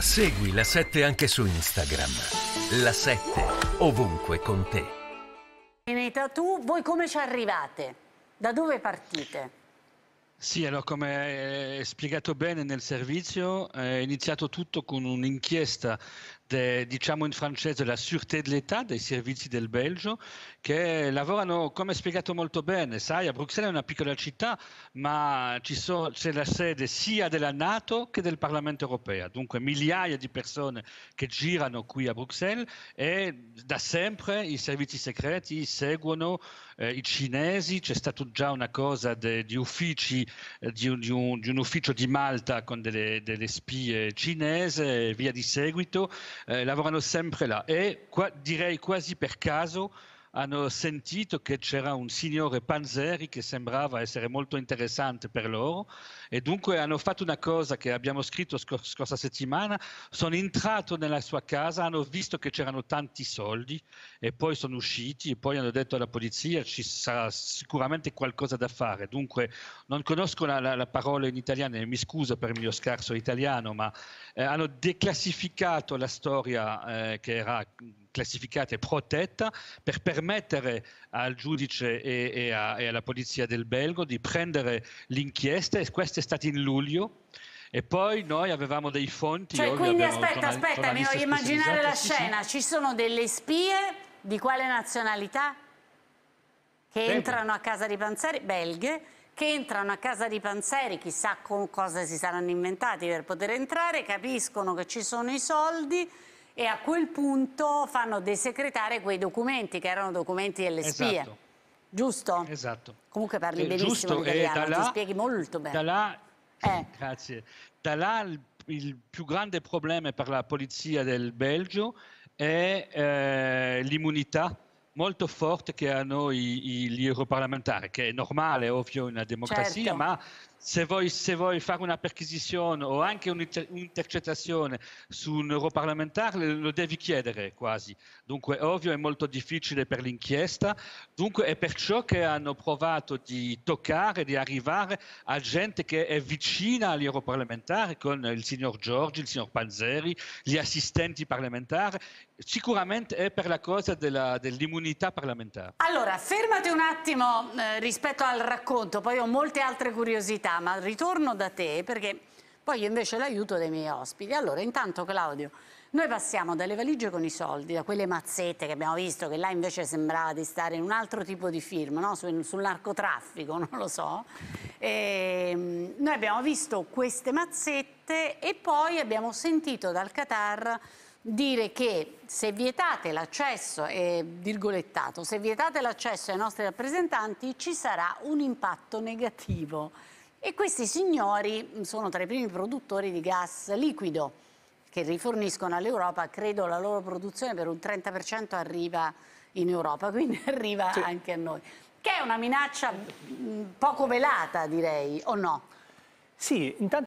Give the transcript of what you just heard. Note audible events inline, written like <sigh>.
Segui la 7 anche su Instagram. La 7 ovunque con te. Meta, tu voi come ci arrivate? Da dove partite? Sì, allora come è spiegato bene nel servizio, è iniziato tutto con un'inchiesta de, diciamo in francese, la Sûreté de l'État, dei servizi del Belgio, che lavorano, come spiegato molto bene, sai, a Bruxelles è una piccola città, ma ci so, c'è la sede sia della Nato che del Parlamento europeo, dunque migliaia di persone che girano qui a Bruxelles e da sempre i servizi segreti seguono eh, i cinesi, c'è stata già una cosa de, di uffici, eh, di, di, un, di, un, ufficio di Malta con delle, delle spie cinese e via di seguito. eh, lavorano sempre là e qua, direi quasi per caso hanno sentito che c'era un signore Panzeri che sembrava essere molto interessante per loro e dunque hanno fatto una cosa che abbiamo scritto scor- scorsa settimana, sono entrato nella sua casa, hanno visto che c'erano tanti soldi e poi sono usciti e poi hanno detto alla polizia ci sarà sicuramente qualcosa da fare. Dunque non conosco la, la, la parola in italiano e mi scuso per il mio scarso italiano, ma eh, hanno declassificato la storia eh, che era classificata e protetta per permettere al giudice e, e, a, e alla polizia del Belgo di prendere l'inchiesta e questo è stato in luglio e poi noi avevamo dei fonti. Cioè, quindi aspetta, aspetta, mi voglio immaginare la scena. Sì. Ci sono delle spie di quale nazionalità? Che Belga. entrano a casa di Panzeri, belghe, che entrano a casa di Panzeri, chissà con cosa si saranno inventati per poter entrare, capiscono che ci sono i soldi e a quel punto fanno desecretare quei documenti che erano documenti delle spie. Esatto. Giusto? Esatto. Comunque parli eh, benissimo giusto, eh, italiano, là, ti spieghi molto bene. Da là, eh. <laughs> Grazie. Da là il, il più grande problema per la polizia del Belgio è eh, l'immunità molto forte che hanno i, i, gli europarlamentari, che è normale, ovvio, in una democrazia, certo. ma se vuoi, se vuoi, fare una perquisizione o anche un'intercettazione su un europarlamentare lo devi chiedere quasi. Dunque, ovvio, è molto difficile per l'inchiesta. Dunque, è perciò che hanno provato di toccare, di arrivare a gente che è vicina agli europarlamentari, con il signor Giorgi, il signor Panzeri, gli assistenti parlamentari sicuramente è per la cosa dell'immunità dell parlamentare. Allora, fermati un attimo eh, rispetto al racconto, poi ho molte altre curiosità, ma ritorno da te perché poi io invece l'aiuto dei miei ospiti. Allora, intanto Claudio, noi passiamo dalle valigie con i soldi, da quelle mazzette che abbiamo visto, che là invece sembrava di stare in un altro tipo di film, no? Su, sul narcotraffico, <laughs> non lo so. E, ehm, noi abbiamo visto queste mazzette e poi abbiamo sentito dal Qatar dire che se vietate l'accesso, eh, virgolettato, se vietate l'accesso ai nostri rappresentanti ci sarà un impatto negativo. E questi signori mm, sono tra i primi produttori di gas liquido che riforniscono all'Europa, credo la loro produzione per un 30% arriva in Europa, <laughs> quindi arriva sì. anche a noi. Che è una minaccia mm, poco velata, direi, o no? Sì, intanto...